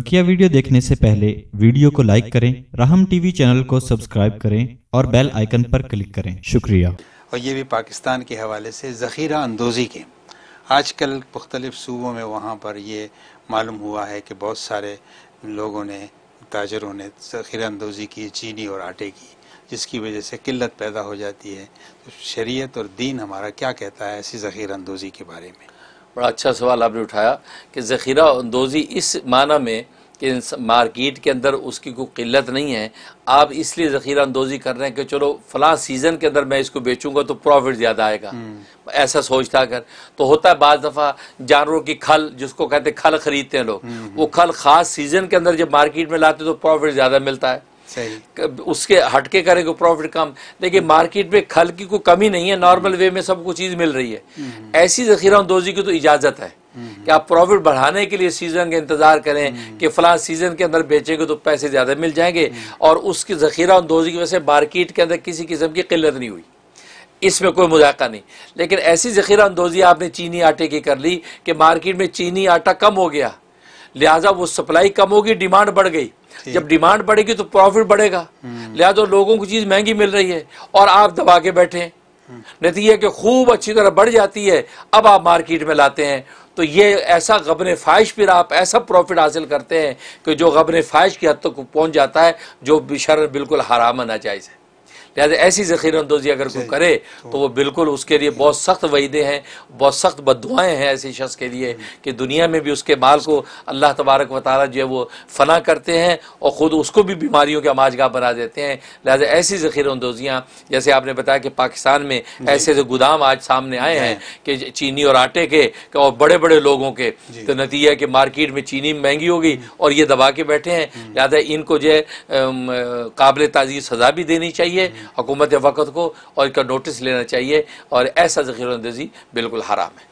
बकिया वीडियो देखने से पहले वीडियो को लाइक करें राहम टीवी चैनल को सब्सक्राइब करें और बेल आइकन पर क्लिक करें शुक्रिया और ये भी पाकिस्तान के हवाले से ज़ख़ीरा अंदोज़ी के आजकल मुख्तलिफ सूबों में वहाँ पर ये मालूम हुआ है कि बहुत सारे लोगों ने ताजरों ने ज़ख़ीरा अंदोज़ी की चीनी और आटे की जिसकी वजह से किल्लत पैदा हो जाती है तो शरीयत और दीन हमारा क्या कहता है ऐसी ज़ख़ीरा अंदोज़ी के बारे में बड़ा अच्छा सवाल आपने उठाया कि ज़ख़ीरा अंदोज़ी इस माना में कि मार्केट के अंदर उसकी कोई किल्लत नहीं है आप इसलिए ज़ख़ीरा अंदोज़ी कर रहे हैं कि चलो फ़लाँ सीज़न के अंदर मैं इसको बेचूंगा तो प्रॉफिट ज़्यादा आएगा हम्म। ऐसा सोचता कर तो होता है बज़ दफ़ा जानवरों की खल जिसको कहते हैं खल ख़रीदते हैं लोग हम्म, वो हम्म। खल ख़ास सीज़न के अंदर जब मार्केट में लाते तो प्रॉफिट ज़्यादा मिलता है उसके हटके करेगा प्रॉफिट कम देखिए मार्केट हम्म। में खल की कोई कमी नहीं है नॉर्मल वे में सबको चीज़ मिल रही है हम्म। ऐसी जखीरा की तो इजाज़त है हम्म। कि आप प्रॉफिट बढ़ाने के लिए सीज़न का इंतज़ार करें कि फला सीज़न के अंदर बेचेंगे तो पैसे ज़्यादा मिल जाएंगे और उसकी जखीरा की वजह से मार्केट के अंदर किसी किस्म की किल्लत नहीं हुई इसमें कोई मुजाक़ा नहीं लेकिन ऐसी जखीरा अंदोजी आपने चीनी आटे की कर ली कि मार्केट में चीनी आटा कम हो गया लिहाजा वो सप्लाई कम होगी डिमांड बढ़ गई जब डिमांड बढ़ेगी तो प्रॉफिट बढ़ेगा हम्म। लिहाजा लोगों को चीज़ महंगी मिल रही है और आप दबा के बैठे हम्म। नतीजे के कि खूब अच्छी तरह बढ़ जाती है अब आप मार्केट में लाते हैं तो ये ऐसा गबन फाइश फिर आप ऐसा प्रॉफिट हासिल करते हैं कि जो गबन फाइश की हद तक पहुंच जाता है जो शरण बिल्कुल हराम नाजायज़ है लिहाजा ऐसी जखीर अंदोजी अगर कोई करे तो, तो वो बिल्कुल उसके लिए बहुत सख्त वहीदे हैं बहुत सख्त बदुआएँ हैं ऐसे शख्स के लिए कि दुनिया में भी उसके माल को अल्लाह तबारक व तारा जो है वो फना करते हैं और ख़ुद उसको भी बीमारियों के आमाजगाह बना देते हैं लिहाजा ऐसी जखीर अंदोजियाँ जैसे आपने बताया कि पाकिस्तान में ऐसे ऐसे गोदाम आज सामने आए हैं कि चीनी और आटे के और बड़े बड़े लोगों के तो नतीजा कि मार्केट में चीनी महंगी हो गई और ये दबा के बैठे हैं लिहाजा इनको जो है काबिल ताज़ी सज़ा भी देनी चाहिए हुकूमत वक्त को और इसका नोटिस लेना चाहिए और ऐसा ज़खीर अंदेजी बिल्कुल हराम है